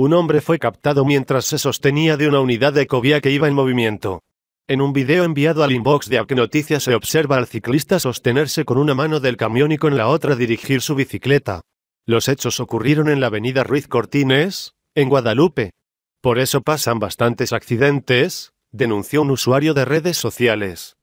Un hombre fue captado mientras se sostenía de una unidad de cobia que iba en movimiento. En un video enviado al inbox de ACNoticias Noticias se observa al ciclista sostenerse con una mano del camión y con la otra dirigir su bicicleta. Los hechos ocurrieron en la avenida Ruiz Cortines, en Guadalupe. Por eso pasan bastantes accidentes, denunció un usuario de redes sociales.